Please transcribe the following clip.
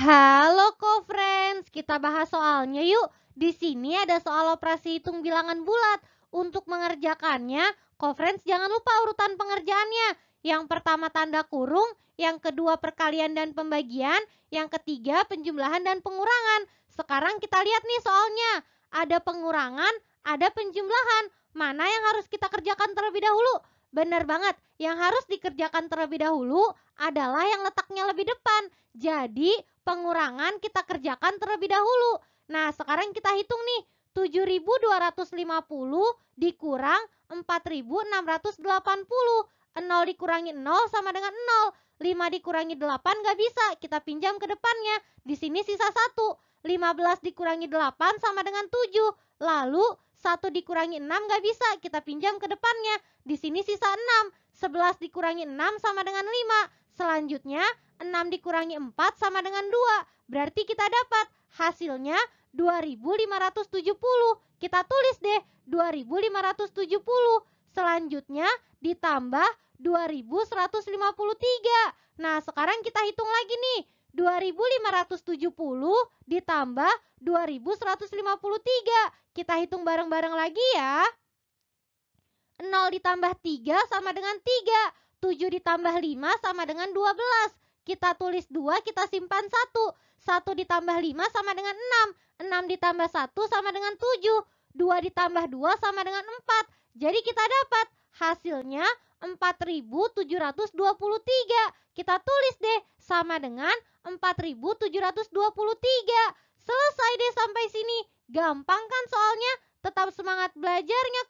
Halo co-friends, kita bahas soalnya yuk. Di sini ada soal operasi hitung bilangan bulat. Untuk mengerjakannya, co-friends jangan lupa urutan pengerjaannya. Yang pertama tanda kurung, yang kedua perkalian dan pembagian, yang ketiga penjumlahan dan pengurangan. Sekarang kita lihat nih soalnya. Ada pengurangan, ada penjumlahan. Mana yang harus kita kerjakan terlebih dahulu? Benar banget, yang harus dikerjakan terlebih dahulu adalah yang letaknya lebih depan. Jadi, pengurangan kita kerjakan terlebih dahulu. Nah, sekarang kita hitung nih. 7.250 dikurang 4.680. 0 dikurangi 0 sama dengan 0. 5 dikurangi 8 nggak bisa, kita pinjam ke depannya. Di sini sisa 1. 15 dikurangi 8 sama dengan 7. Lalu 1 dikurangi 6 nggak bisa, kita pinjam ke depannya. Di sini sisa 6. 11 dikurangi 6 sama dengan 5. Selanjutnya 6 dikurangi 4 sama dengan 2. Berarti kita dapat hasilnya 2570. Kita tulis deh 2570. Selanjutnya ditambah 2153. Nah, sekarang kita hitung lagi nih. 2570 ditambah 2153. Kita hitung bareng-bareng lagi ya. 0 ditambah 3 sama dengan 3. 7 ditambah 5 sama dengan 12. Kita tulis 2, kita simpan 1. 1 ditambah 5 sama dengan 6. 6 ditambah 1 sama dengan 7. 2 ditambah 2 sama dengan 4. Jadi kita dapat hasilnya 4723. Kita tulis deh sama dengan 4723. Selesai deh sampai sini. Gampang kan soalnya? Tetap semangat belajarnya